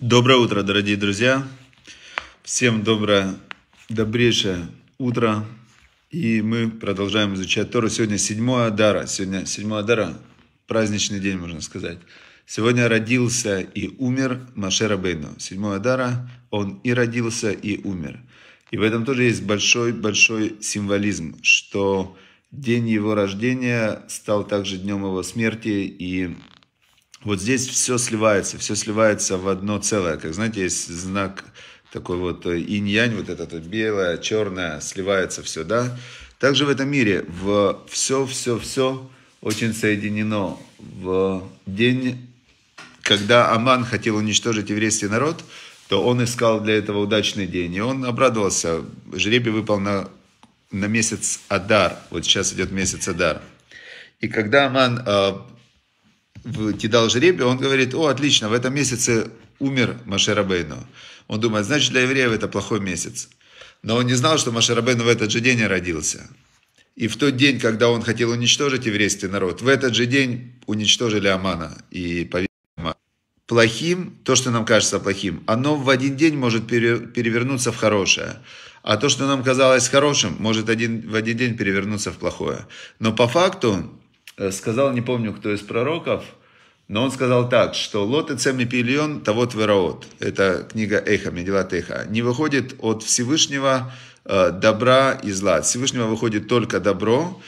Доброе утро, дорогие друзья! Всем доброе, добрейшее утро! И мы продолжаем изучать Тору. Сегодня седьмое Адара. Сегодня седьмое Адара. Праздничный день, можно сказать. Сегодня родился и умер Машера Бейну. Седьмое Адара. Он и родился, и умер. И в этом тоже есть большой-большой символизм, что день его рождения стал также днем его смерти, и вот здесь все сливается, все сливается в одно целое. Как знаете, есть знак такой вот э, инь-янь, вот это белое, черное, сливается все, да? Также в этом мире в все, все, все очень соединено. В день, когда Аман хотел уничтожить еврейский народ, то он искал для этого удачный день. И он обрадовался. Жребий выпал на, на месяц Адар. Вот сейчас идет месяц Адар. И когда Аман э, кидал жребий, он говорит, о, отлично, в этом месяце умер Машерабейну. Он думает, значит, для евреев это плохой месяц. Но он не знал, что Машерабейну в этот же день и родился. И в тот день, когда он хотел уничтожить еврейский народ, в этот же день уничтожили Амана и повесили Амана. Плохим, то, что нам кажется плохим, оно в один день может перевернуться в хорошее. А то, что нам казалось хорошим, может один, в один день перевернуться в плохое. Но по факту Э, сказал, не помню, кто из пророков, но он сказал так, что «Лот и цеми пильон того твираот» — это книга Эха, Медилат Эха, не выходит от Всевышнего э, добра и зла. От Всевышнего выходит только добро,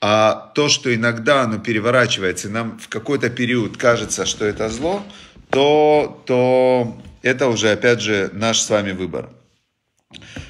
а то, что иногда оно переворачивается, и нам в какой-то период кажется, что это зло, то, то это уже, опять же, наш с вами выбор.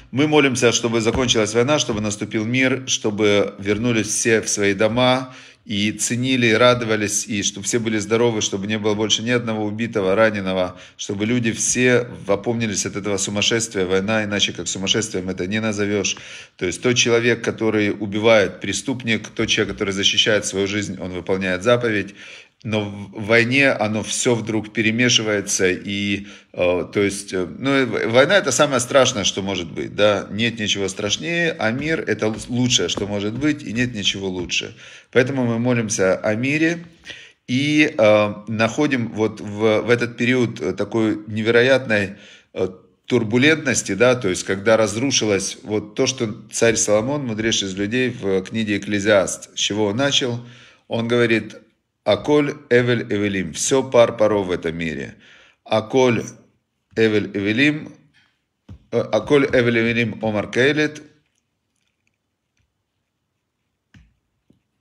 Мы молимся, чтобы закончилась война, чтобы наступил мир, чтобы вернулись все в свои дома, и ценили, и радовались, и чтобы все были здоровы, чтобы не было больше ни одного убитого, раненого, чтобы люди все опомнились от этого сумасшествия. Война, иначе как сумасшествием это не назовешь. То есть тот человек, который убивает преступник, тот человек, который защищает свою жизнь, он выполняет заповедь но в войне оно все вдруг перемешивается, и, э, то есть, э, ну, э, война это самое страшное, что может быть, да, нет ничего страшнее, а мир это лучшее, что может быть, и нет ничего лучше. Поэтому мы молимся о мире, и э, находим вот в, в этот период э, такой невероятной э, турбулентности, да, то есть когда разрушилось вот то, что царь Соломон, мудрейший из людей, в книге «Экклезиаст», с чего он начал, он говорит, Аколь Эвель Эвелим. Все пар паров в этом мире. Аколь Эвель Эвелим. Э, Аколь Эвель Эвелим Омар Кейлет.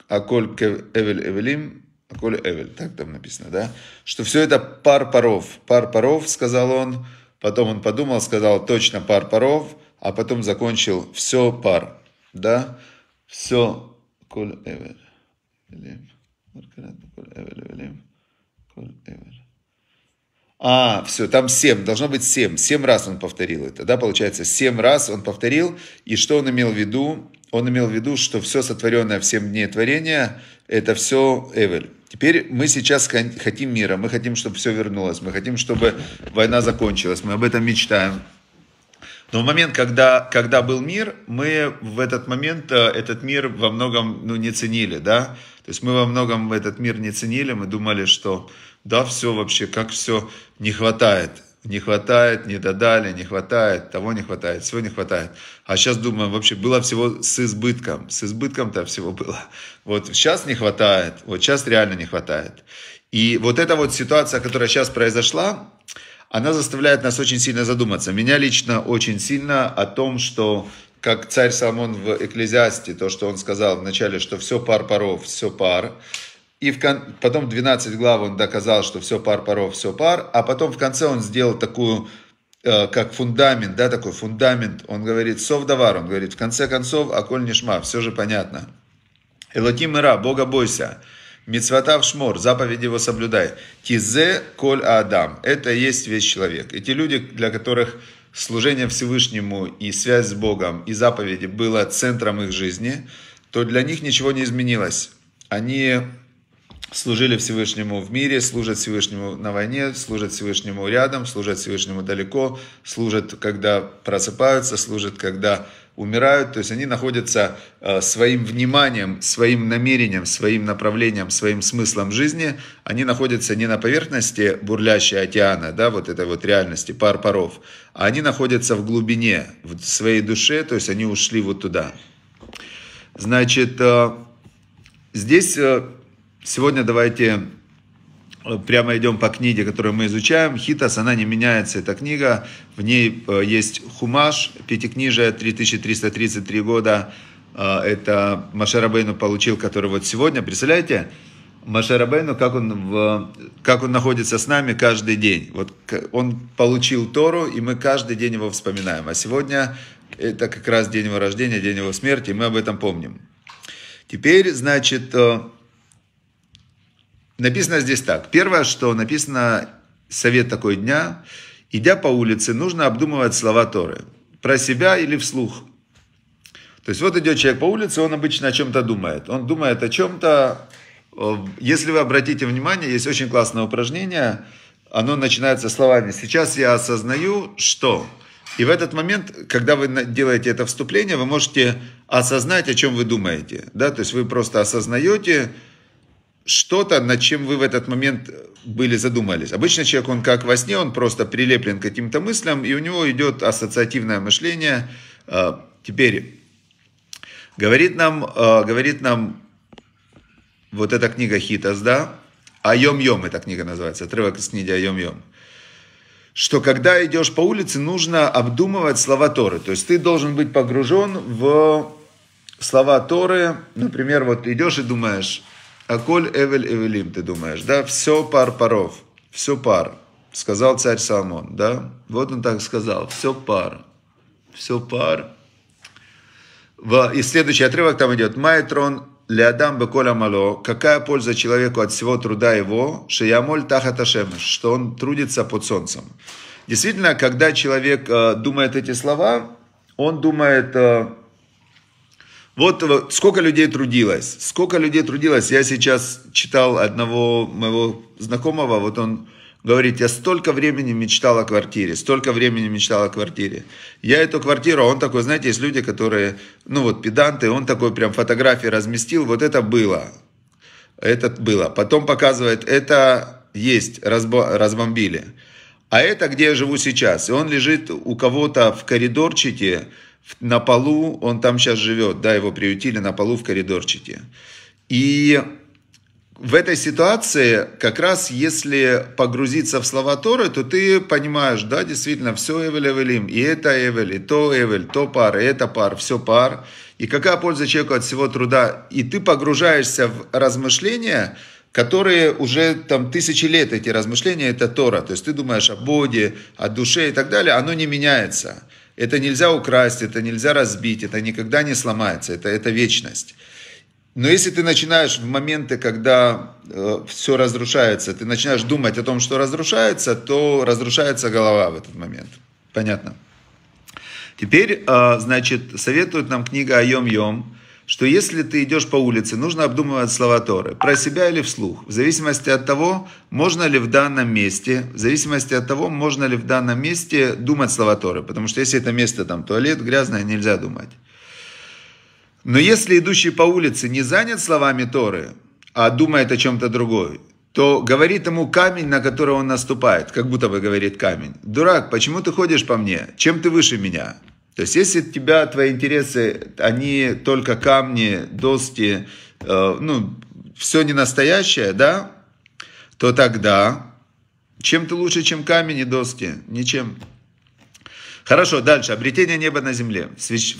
Аколь Эвель Эвелим. Аколь Эвель. Так там написано, да? Что все это пар паров. Пар паров, сказал он. Потом он подумал, сказал точно пар паров. А потом закончил все пар. Да? Все. Коль Эвель. Маркарат Коль Эвель Эвелим. Коль Эвель. А, все, там семь, должно быть семь. Семь раз он повторил это, да, получается, семь раз он повторил. И что он имел в виду? Он имел в виду, что все сотворенное в семь дней творения, это все Эвель. Теперь мы сейчас хотим мира, мы хотим, чтобы все вернулось, мы хотим, чтобы война закончилась, мы об этом мечтаем. Но в момент, когда, когда был мир, мы в этот момент э, этот мир во многом ну, не ценили, да, есть мы во многом этот мир не ценили, мы думали, что да, все вообще, как все не хватает. Не хватает, не додали, не хватает, того не хватает, всего не хватает. А сейчас думаем, вообще было всего с избытком. С избытком-то всего было. Вот сейчас не хватает, вот сейчас реально не хватает. И вот эта вот ситуация, которая сейчас произошла, она заставляет нас очень сильно задуматься. Меня лично очень сильно о том, что как царь Соломон в Экклезиасте, то, что он сказал вначале, что все пар паров, все пар. И в кон... потом 12 глав он доказал, что все пар паров, все пар. А потом в конце он сделал такую, э, как фундамент, да, такой фундамент. Он говорит, совдавар, он говорит, в конце концов, аколь нишма, все же понятно. Элоким ира, Бога бойся. Мецватав шмор, заповеди его соблюдай. Тизе коль а адам. Это есть весь человек. Эти люди, для которых служение Всевышнему и связь с Богом и заповеди было центром их жизни, то для них ничего не изменилось. Они служили Всевышнему в мире, служат Всевышнему на войне, служат Всевышнему рядом, служат Всевышнему далеко, служат, когда просыпаются, служат, когда умирают, то есть они находятся э, своим вниманием, своим намерением, своим направлением, своим смыслом жизни, они находятся не на поверхности бурлящей океана, да, вот этой вот реальности, пар паров, а они находятся в глубине, в своей душе, то есть они ушли вот туда. Значит, э, здесь э, сегодня давайте Э, прямо идем по книге, которую мы изучаем. Хитас, она не меняется, эта книга. В ней э, есть Хумаш, Пятикнижие, 3333 года. Э, это Машарабейну получил, который вот сегодня, представляете, Машарабейну, как он, в, как он находится с нами каждый день. Вот он получил Тору, и мы каждый день его вспоминаем. А сегодня это как раз день его рождения, день его смерти, и мы об этом помним. Теперь, значит, Написано здесь так. Первое, что написано, совет такой дня, идя по улице, нужно обдумывать слова Торы. Про себя или вслух. То есть вот идет человек по улице, он обычно о чем-то думает. Он думает о чем-то. Э, если вы обратите внимание, есть очень классное упражнение. Оно начинается словами «Сейчас я осознаю, что...» И в этот момент, когда вы делаете это вступление, вы можете осознать, о чем вы думаете. Да? То есть вы просто осознаете, что-то, над чем вы в этот момент э, были задумались. Обычно человек, он как во сне, он просто прилеплен к каким-то мыслям, и у него идет ассоциативное мышление. Э, Теперь, говорит нам, э, говорит нам вот эта книга Хитас, да? Айом-йом, эта книга называется, отрывок из книги Айом-йом что когда идешь по улице, нужно обдумывать слова Торы. То есть ты должен быть погружен в слова Торы. Например, вот идешь и думаешь, Аколь Эвель Эвелим, ты думаешь, да? Все пар паров, все пар, сказал царь Соломон, да? Вот он так сказал, все пар, все пар. И следующий отрывок там идет. Майтрон Леадам Беколя Мало. Какая польза человеку от всего труда его? Шиямоль Тахаташем, что он трудится под солнцем. Действительно, когда человек э, думает эти слова, он думает, э, вот, вот сколько людей трудилось, сколько людей трудилось. Я сейчас читал одного моего знакомого, вот он говорит, я столько времени мечтал о квартире, столько времени мечтал о квартире. Я эту квартиру, а он такой, знаете, есть люди, которые, ну вот педанты, он такой прям фотографии разместил, вот это было, это было. Потом показывает, это есть, разбо, разбомбили. А это, где я живу сейчас. И он лежит у кого-то в коридорчике, на полу, он там сейчас живет, да, его приютили на полу в коридорчике. И в этой ситуации, как раз если погрузиться в слова Торы, то ты понимаешь, да, действительно, все Эвель Эвелим, и это Эвель, и то Эвель, то пар, и это пар, все пар. И какая польза человеку от всего труда? И ты погружаешься в размышления, которые уже там тысячи лет эти размышления, это Тора. То есть ты думаешь о Боге, о душе и так далее, оно не меняется. Это нельзя украсть, это нельзя разбить, это никогда не сломается, это, это вечность. Но если ты начинаешь в моменты, когда э, все разрушается, ты начинаешь думать о том, что разрушается, то разрушается голова в этот момент. Понятно? Теперь, э, значит, советует нам книга «Айом-йом», что если ты идешь по улице, нужно обдумывать слова Торы, про себя или вслух, в зависимости от того, можно ли в данном месте, в зависимости от того, можно ли в данном месте думать слова Торы, потому что если это место там туалет грязное, нельзя думать. Но если идущий по улице не занят словами Торы, а думает о чем-то другой, то говорит ему камень, на который он наступает, как будто бы говорит камень. «Дурак, почему ты ходишь по мне? Чем ты выше меня?» То есть, если тебя, твои интересы, они только камни, доски, э, ну, все не настоящее, да, то тогда чем ты лучше, чем камень и доски? Ничем. Хорошо, дальше. Обретение неба на земле.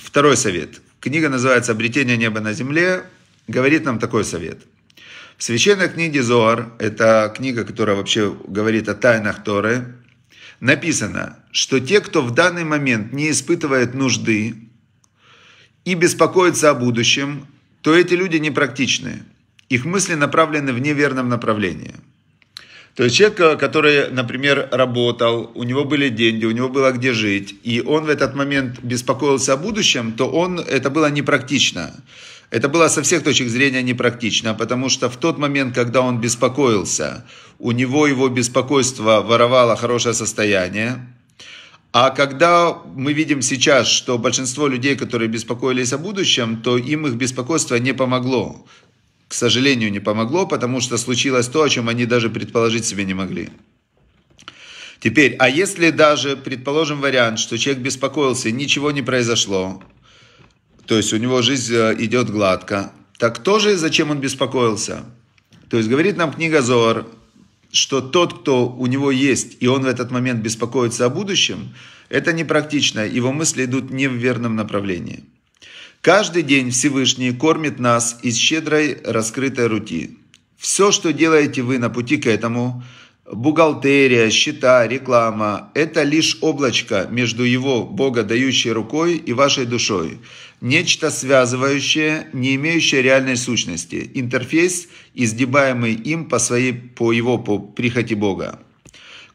Второй совет. Книга называется «Обретение неба на земле». Говорит нам такой совет. В священной книге Зоар, это книга, которая вообще говорит о тайнах Торы, написано, что те, кто в данный момент не испытывает нужды и беспокоится о будущем, то эти люди непрактичны. Их мысли направлены в неверном направлении. То есть человек, э, который, например, работал, у него были деньги, у него было где жить, и он в этот момент беспокоился о будущем, то он, это было непрактично. Это было со всех точек зрения непрактично, потому что в тот момент, когда он беспокоился, у него его беспокойство воровало хорошее состояние. А когда мы видим сейчас, что большинство людей, которые беспокоились о будущем, то им их беспокойство не помогло. К сожалению, не помогло, потому что случилось то, о чем они даже предположить себе не могли. Теперь, а если даже, предположим, вариант, что человек беспокоился, ничего не произошло, то есть у него жизнь э, идет гладко, так тоже зачем он беспокоился? То есть говорит нам книга Зор, что тот, кто у него есть, и он в этот момент беспокоится о будущем, это непрактично, его мысли идут не в верном направлении. Каждый день Всевышний кормит нас из щедрой раскрытой рути. Все, что делаете вы на пути к этому – Бухгалтерия, счета, реклама – это лишь облачко между его Бога дающей рукой и вашей душой. Нечто связывающее, не имеющее реальной сущности. Интерфейс, издеваемый им по, своей, по его по прихоти Бога.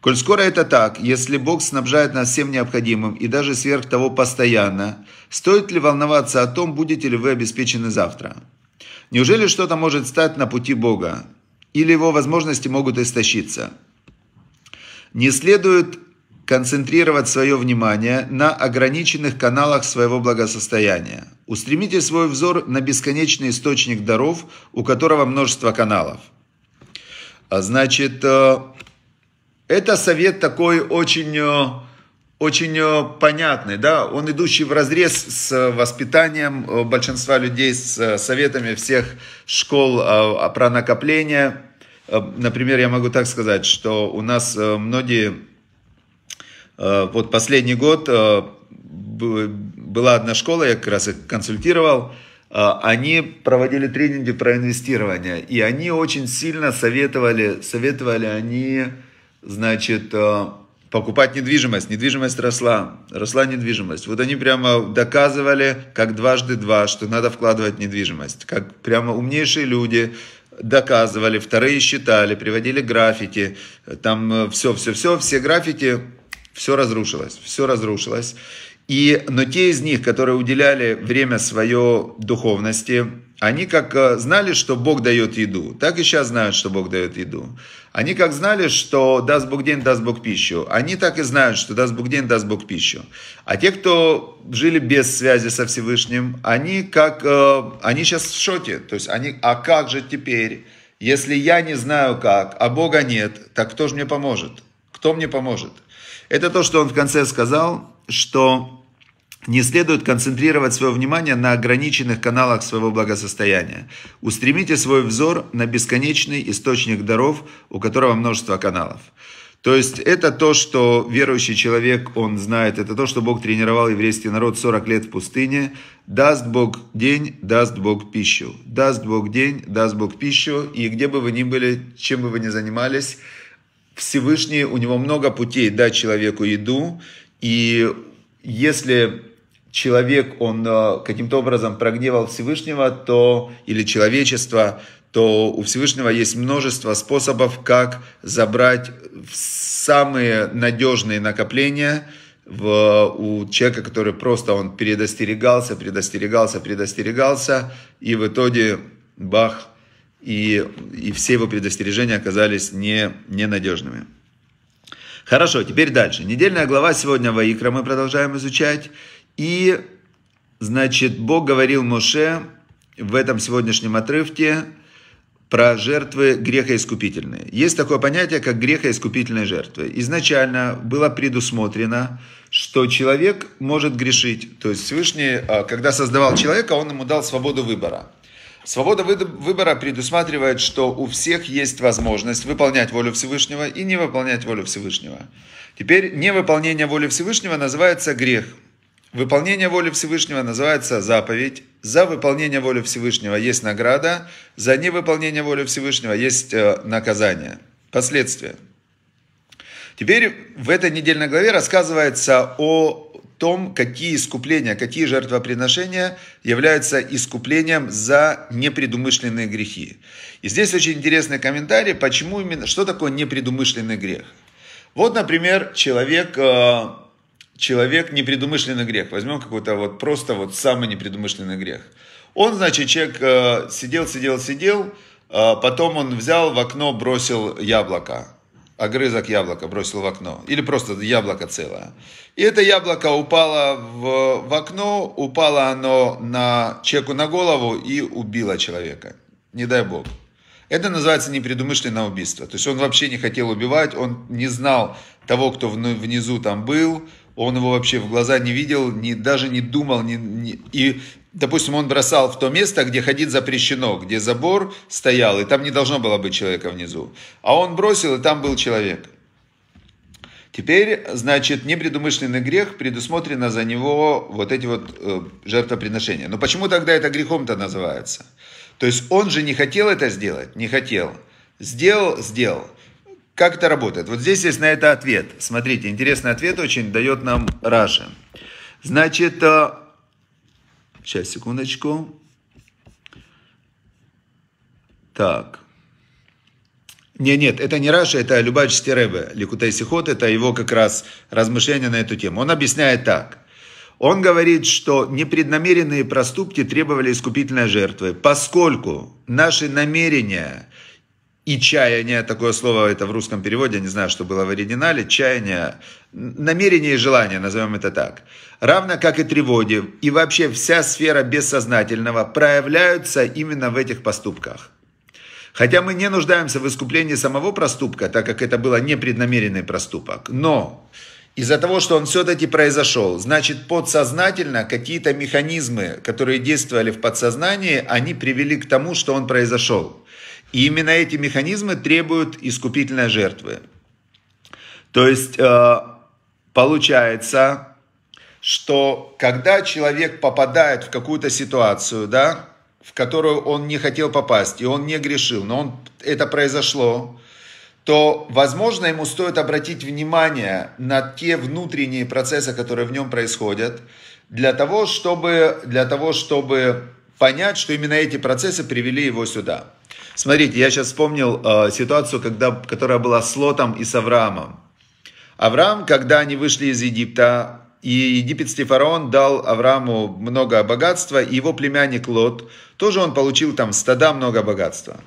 Коль скоро это так, если Бог снабжает нас всем необходимым и даже сверх того постоянно, стоит ли волноваться о том, будете ли вы обеспечены завтра? Неужели что-то может стать на пути Бога? или его возможности могут истощиться. Не следует концентрировать свое внимание на ограниченных каналах своего благосостояния. Устремите свой взор на бесконечный источник даров, у которого множество каналов. А значит, э, это совет такой очень э, очень э, понятный, да, он идущий в разрез с э, воспитанием э, большинства людей, с советами всех школ а, про накопление. Например, я могу так сказать, что у нас многие, вот последний год была одна школа, я как раз их консультировал, они проводили тренинги про инвестирование, и они очень сильно советовали, советовали они, значит, покупать недвижимость. Недвижимость росла, росла недвижимость. Вот они прямо доказывали, как дважды два, что надо вкладывать в недвижимость. Как прямо умнейшие люди доказывали, вторые считали, приводили граффити, там э, все-все-все, все граффити, все разрушилось, все разрушилось. И, но те из них, которые уделяли время свое духовности, они как э, знали, что Бог дает еду, так и сейчас знают, что Бог дает еду. Они как знали, что даст Бог день, даст Бог пищу. Они так и знают, что даст Бог день, даст Бог пищу. А те, кто жили без связи со Всевышним, они как, э, они сейчас в шоке. То есть они, а как же теперь, если я не знаю как, а Бога нет, так кто же мне поможет? Кто мне поможет? Это то, что он в конце сказал, что не следует концентрировать свое внимание на ограниченных каналах своего благосостояния. Устремите свой взор на бесконечный источник даров, у которого множество каналов. То есть это то, что верующий человек, он знает, это то, что Бог тренировал еврейский народ 40 лет в пустыне. Даст Бог день, даст Бог пищу. Даст Бог день, даст Бог пищу. И где бы вы ни были, чем бы вы ни занимались, Всевышний, у него много путей дать человеку еду. И если человек, он э, каким-то образом прогневал Всевышнего, то, или человечество, то у Всевышнего есть множество способов, как забрать самые надежные накопления в, у человека, который просто он предостерегался, предостерегался, предостерегался, и в итоге бах, и, и все его предостережения оказались не, ненадежными. Хорошо, теперь дальше. Недельная глава сегодня Ваикра мы продолжаем изучать. И, значит, Бог говорил Моше в этом сегодняшнем отрывке про жертвы грехоискупительные. Есть такое понятие, как грехоискупительные жертвы. Изначально было предусмотрено, что человек может грешить. То есть Всевышний, а, когда создавал человека, он ему дал свободу выбора. Свобода выбора предусматривает, что у всех есть возможность выполнять волю Всевышнего и не выполнять волю Всевышнего. Теперь невыполнение воли Всевышнего называется грех – Выполнение воли Всевышнего называется заповедь. За выполнение воли Всевышнего есть награда, за невыполнение воли Всевышнего есть э, наказание, последствия. Теперь в этой недельной главе рассказывается о том, какие искупления, какие жертвоприношения являются искуплением за непредумышленные грехи. И здесь очень интересный комментарий, почему именно, что такое непредумышленный грех. Вот, например, человек э, человек непредумышленный грех. Возьмем какой-то вот просто вот самый непредумышленный грех. Он, значит, человек э, сидел, сидел, сидел, э, потом он взял в окно, бросил яблоко, огрызок яблока бросил в окно, или просто яблоко целое. И это яблоко упало в, в окно, упало оно на чеку на голову и убило человека. Не дай бог. Это называется непредумышленное убийство. То есть он вообще не хотел убивать, он не знал того, кто внизу там был, он его вообще в глаза не видел, ни, даже не думал. Ни, ни, и, допустим, он бросал в то место, где ходить запрещено, где забор стоял, и там не должно было быть человека внизу. А он бросил, и там был человек. Теперь, значит, непредумышленный грех, предусмотрено за него вот эти вот э, жертвоприношения. Но почему тогда это грехом-то называется? То есть он же не хотел это сделать? Не хотел. Сделал, сделал. Как это работает? Вот здесь есть на это ответ. Смотрите, интересный ответ очень дает нам Раша. Значит, э, сейчас, секундочку. Так. Не, нет, это не Раша, это Любач Стеребе, Ликутай Сихот, это его как раз размышления на эту тему. Он объясняет так. Он говорит, что непреднамеренные проступки требовали искупительной жертвы, поскольку наши намерения и чаяние, такое слово, это в русском переводе, не знаю, что было в оригинале, чаяние, намерение и желание, назовем это так, равно как и тревоги, и вообще вся сфера бессознательного проявляются именно в этих поступках. Хотя мы не нуждаемся в искуплении самого проступка, так как это было непреднамеренный проступок, но из-за того, что он все-таки произошел, значит подсознательно какие-то механизмы, которые действовали в подсознании, они привели к тому, что он произошел. И именно эти механизмы требуют искупительной жертвы. То есть э, получается, что когда человек попадает в какую-то ситуацию, да, в которую он не хотел попасть, и он не грешил, но он, это произошло, то, возможно, ему стоит обратить внимание на те внутренние процессы, которые в нем происходят, для того, чтобы, для того, чтобы понять, что именно эти процессы привели его сюда. Смотрите, я сейчас вспомнил э, ситуацию, когда, которая была с Лотом и с Авраамом. Авраам, когда они вышли из Египта, и египетский фараон дал Аврааму много богатства, и его племянник Лот, тоже он получил там стада много богатства.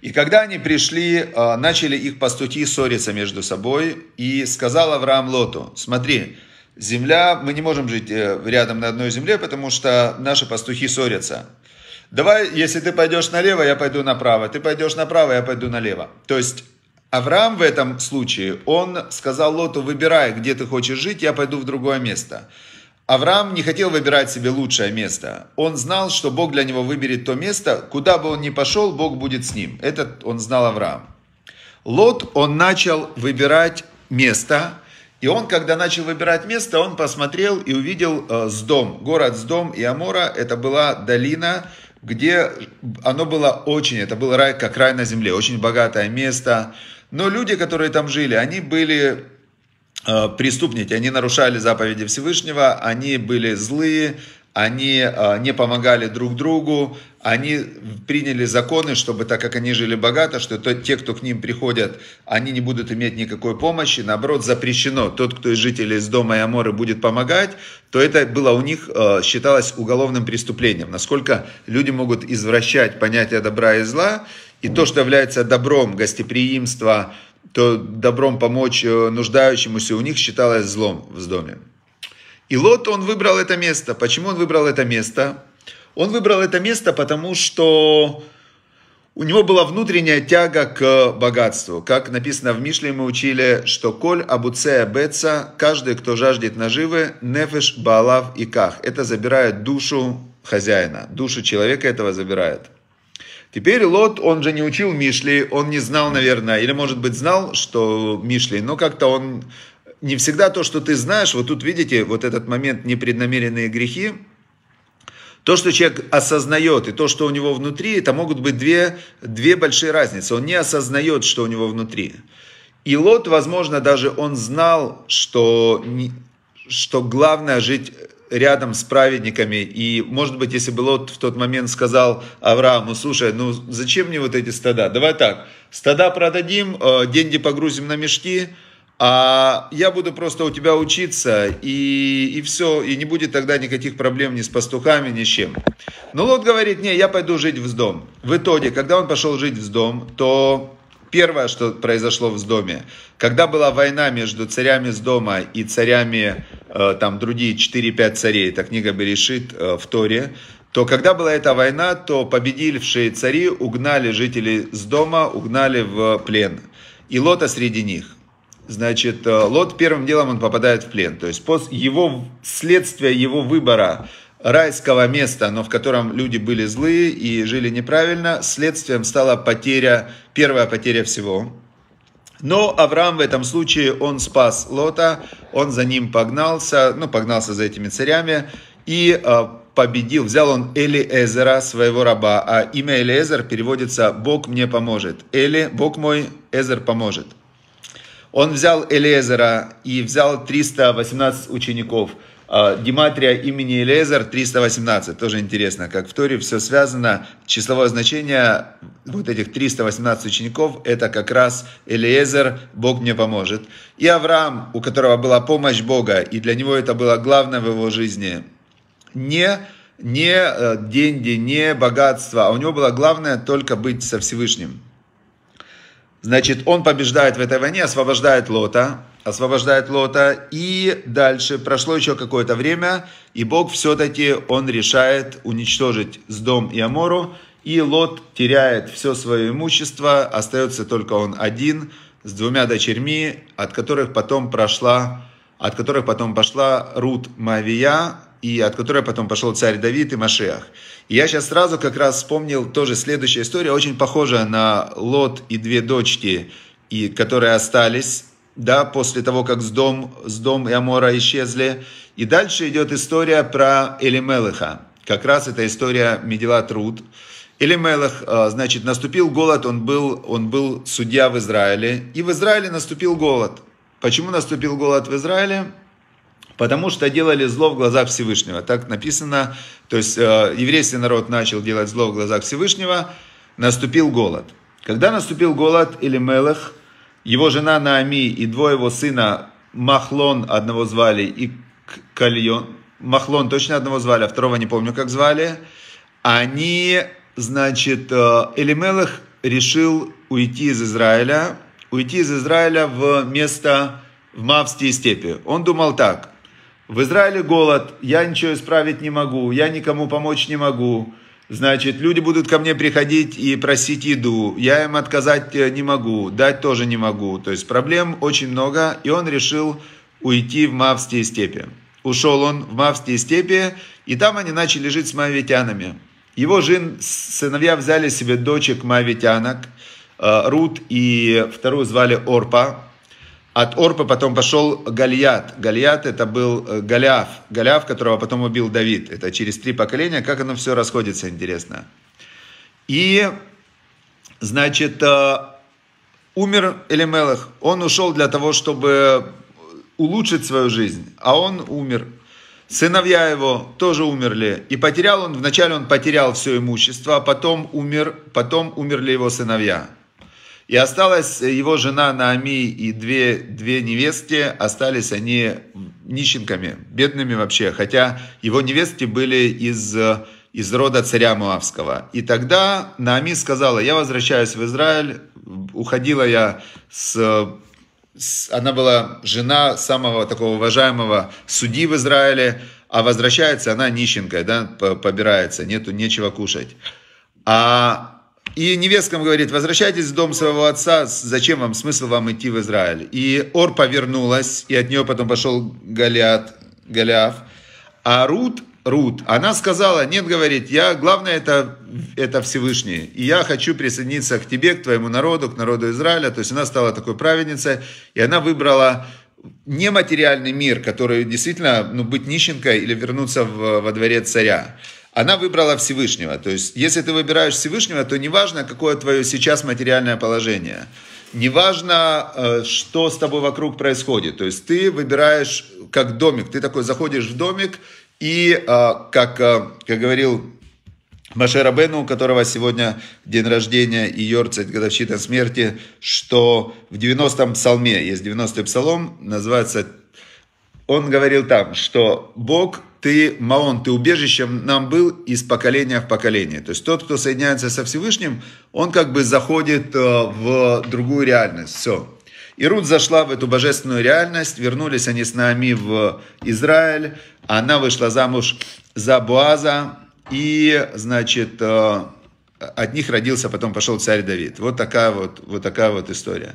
И когда они пришли, э, начали их пастухи ссориться между собой, и сказал Авраам Лоту, смотри, земля, мы не можем жить э, рядом на одной земле, потому что наши пастухи ссорятся давай, если ты пойдешь налево, я пойду направо, ты пойдешь направо, я пойду налево. То есть Авраам в этом случае, он сказал Лоту, выбирай, где ты хочешь жить, я пойду в другое место. Авраам не хотел выбирать себе лучшее место. Он знал, что Бог для него выберет то место, куда бы он ни пошел, Бог будет с ним. Это он знал Авраам. Лот, он начал выбирать место, и он, когда начал выбирать место, он посмотрел и увидел э, Сдом, город Сдом и Амора. Это была долина, где оно было очень, это был рай, как рай на земле, очень богатое место. Но люди, которые там жили, они были э, преступники, они нарушали заповеди Всевышнего, они были злые, они а, не помогали друг другу, они приняли законы, чтобы, так как они жили богато, что те, кто к ним приходят, они не будут иметь никакой помощи, наоборот, запрещено. Тот, кто из жителей из дома и Аморы будет помогать, то это было у них, а, считалось уголовным преступлением. Насколько люди могут извращать понятие добра и зла, и то, что является добром, гостеприимства, то добром помочь э, нуждающемуся, у них считалось злом в доме. И Лот, он выбрал это место. Почему он выбрал это место? Он выбрал это место, потому что у него была внутренняя тяга к богатству. Как написано в Мишле, мы учили, что «Коль абуцея беца» – каждый, кто жаждет наживы, нефеш балав и ках. Это забирает душу хозяина, душу человека этого забирает. Теперь Лот, он же не учил Мишли, он не знал, наверное, или, может быть, знал, что Мишли, но как-то он не всегда то, что ты знаешь, вот тут видите, вот этот момент непреднамеренные грехи, то, что человек осознает, и то, что у него внутри, это могут быть две, две большие разницы. Он не осознает, что у него внутри. И Лот, возможно, даже он знал, что, что главное жить рядом с праведниками. И, может быть, если бы Лот в тот момент сказал Аврааму, слушай, ну зачем мне вот эти стада? Давай так, стада продадим, э, деньги погрузим на мешки, а я буду просто у тебя учиться, и, и все, и не будет тогда никаких проблем ни с пастухами, ни с чем. Но Лот говорит, не, я пойду жить в дом. В итоге, когда он пошел жить в дом, то первое, что произошло в доме, когда была война между царями с дома и царями, э, там, другие 4-5 царей, эта книга Берешит э, в Торе, то когда была эта война, то победившие цари угнали жителей с дома, угнали в плен. И Лота среди них. Значит, э, Лот первым делом он попадает в плен. То есть после его следствия его выбора райского места, но в котором люди были злые и жили неправильно, следствием стала потеря, первая потеря всего. Но Авраам в этом случае, он спас Лота, он за ним погнался, ну, погнался за этими царями и э, победил, взял он Элиэзера, своего раба, а имя Элиэзер переводится «Бог мне поможет». Эли, Бог мой, Эзер поможет – он взял Элезера и взял 318 учеников. А, гематрия имени Элезер 318. Тоже интересно, как в Торе все связано. Числовое значение вот этих 318 учеников – это как раз Элиезер, Бог мне поможет. И Авраам, у которого была помощь Бога, и для него это было главное в его жизни. Не не э, деньги, не богатство, а у него было главное только быть со Всевышним. Значит, он побеждает в этой войне, освобождает Лота, освобождает Лота, и дальше прошло еще какое-то время, и Бог все-таки, он решает уничтожить с дом и Амору, и Лот теряет все свое имущество, остается только он один, с двумя дочерьми, от которых потом прошла, от которых потом пошла Рут Мавия, и от которой потом пошел царь Давид и Машех. И я сейчас сразу как раз вспомнил тоже следующая история, очень похожая на Лот и две дочки, и, которые остались, да, после того, как с дом, с дом и Амора исчезли. И дальше идет история про Элимелыха. Как раз это история Медила Труд. Элимелах, а, значит, наступил голод, он был, он был судья в Израиле. И в Израиле наступил голод. Почему наступил голод в Израиле? потому что делали зло в глазах Всевышнего. Так написано, то есть э, еврейский народ начал делать зло в глазах Всевышнего, наступил голод. Когда наступил голод, Или Элимелех, его жена Наами и двое его сына Махлон одного звали и Кальон, Махлон точно одного звали, а второго не помню, как звали, они, значит, э, Элимелах решил уйти из Израиля, уйти из Израиля в место в Мавские степи. Он думал так, в Израиле голод, я ничего исправить не могу, я никому помочь не могу. Значит, люди будут ко мне приходить и просить еду, я им отказать э, не могу, дать тоже не могу. То есть проблем очень много, и он решил уйти в Мавские степи. Ушел он в Мавские степи, и там они начали жить с мавитянами. Его жен, сыновья взяли себе дочек мавитянок, э, Рут и вторую звали Орпа, от Орпы потом пошел Гальят. Гальят это был э, Голиаф. Голиаф, которого потом убил Давид. Это через три поколения. Как оно все расходится, интересно. И, значит, э, умер Элемелах. Он ушел для того, чтобы улучшить свою жизнь, а он умер. Сыновья его тоже умерли. И потерял он, вначале он потерял все имущество, а потом умер, потом умерли его сыновья. И осталась э, его жена Наами и две, две невестки остались они нищенками, бедными вообще, хотя его невестки были из, э, из рода царя Муавского. И тогда Наами сказала, я возвращаюсь в Израиль, уходила я с она была жена самого такого уважаемого судьи в Израиле, а возвращается она нищенкой, да, побирается, нету нечего кушать. А и невесткам говорит, возвращайтесь в дом своего отца, зачем вам, смысл вам идти в Израиль? И Ор повернулась, и от нее потом пошел Голиат, Голиаф. А Рут, Рут, она сказала, нет, говорит, я, главное, это, это Всевышний, и я хочу присоединиться к тебе, к твоему народу, к народу Израиля. То есть она стала такой праведницей, и она выбрала нематериальный мир, который действительно, ну, быть нищенкой или вернуться в, во дворец царя она выбрала Всевышнего. То есть, если ты выбираешь Всевышнего, то неважно, какое твое сейчас материальное положение. Неважно, э, что с тобой вокруг происходит. То есть ты выбираешь как домик. Ты такой заходишь в домик и, э, как, э, как говорил Маше Рабену, у которого сегодня день рождения и Йорцет, годовщина смерти, что в 90-м псалме, есть 90-й псалом, называется, он говорил там, что Бог ты Маон, ты убежищем нам был из поколения в поколение. То есть тот, кто соединяется со Всевышним, он как бы заходит э, в другую реальность. Все. И Рут зашла в эту божественную реальность, вернулись они с Наами в Израиль, она вышла замуж за Буаза, и, значит, э, от них родился, потом пошел царь Давид. Вот такая вот, вот такая вот история.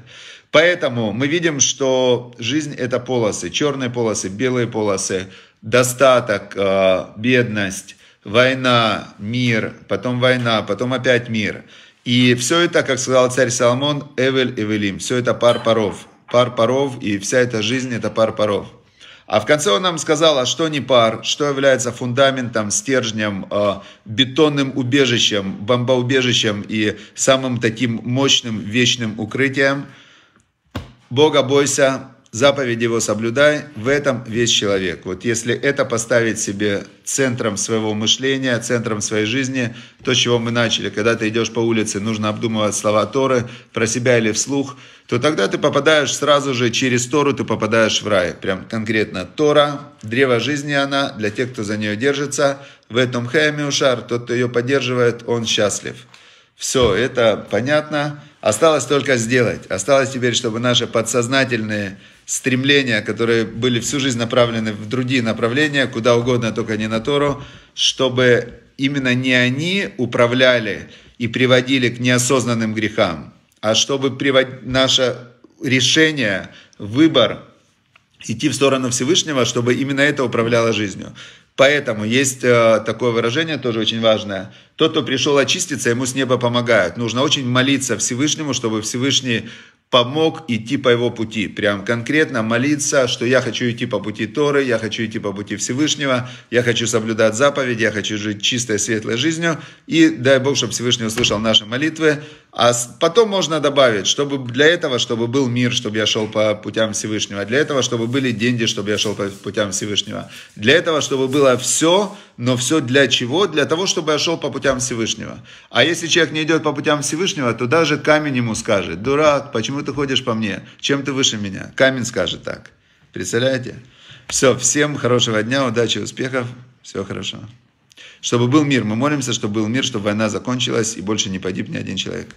Поэтому мы видим, что жизнь это полосы, черные полосы, белые полосы, достаток, э, бедность, война, мир, потом война, потом опять мир. И все это, как сказал царь Соломон, Эвель Эвелим, все это пар паров. Пар паров, и вся эта жизнь это пар паров. А в конце он нам сказал, а что не пар, что является фундаментом, стержнем, э, бетонным убежищем, бомбоубежищем и самым таким мощным вечным укрытием. Бога бойся, Заповедь его соблюдай, в этом весь человек. Вот если это поставить себе центром своего мышления, центром своей жизни, то, с чего мы начали, когда ты идешь по улице, нужно обдумывать слова Торы про себя или вслух, то тогда ты попадаешь сразу же через Тору, ты попадаешь в рай. Прям конкретно Тора, древо жизни она, для тех, кто за нее держится, в этом Хэмиушар, тот, кто ее поддерживает, он счастлив. Все, это понятно. Осталось только сделать. Осталось теперь, чтобы наши подсознательные стремления, которые были всю жизнь направлены в другие направления, куда угодно, только не на Тору, чтобы именно не они управляли и приводили к неосознанным грехам, а чтобы привод... наше решение, выбор идти в сторону Всевышнего, чтобы именно это управляло жизнью. Поэтому есть э, такое выражение, тоже очень важное. Тот, кто пришел очиститься, ему с неба помогают. Нужно очень молиться Всевышнему, чтобы Всевышний помог идти по его пути. Прям конкретно молиться, что я хочу идти по пути Торы, я хочу идти по пути Всевышнего, я хочу соблюдать заповеди, я хочу жить чистой, светлой жизнью. И дай Бог, чтобы Всевышний услышал наши молитвы. А потом можно добавить, чтобы для этого, чтобы был мир, чтобы я шел по путям Всевышнего, для этого, чтобы были деньги, чтобы я шел по путям Всевышнего, для этого, чтобы было все, но все для чего? Для того, чтобы я шел по путям Всевышнего. А если человек не идет по путям Всевышнего, то даже камень ему скажет, дурак, почему ты ходишь по мне? Чем ты выше меня? Камень скажет так. Представляете? Все, всем хорошего дня, удачи, успехов, всего хорошего чтобы был мир. Мы молимся, чтобы был мир, чтобы война закончилась и больше не погиб ни один человек.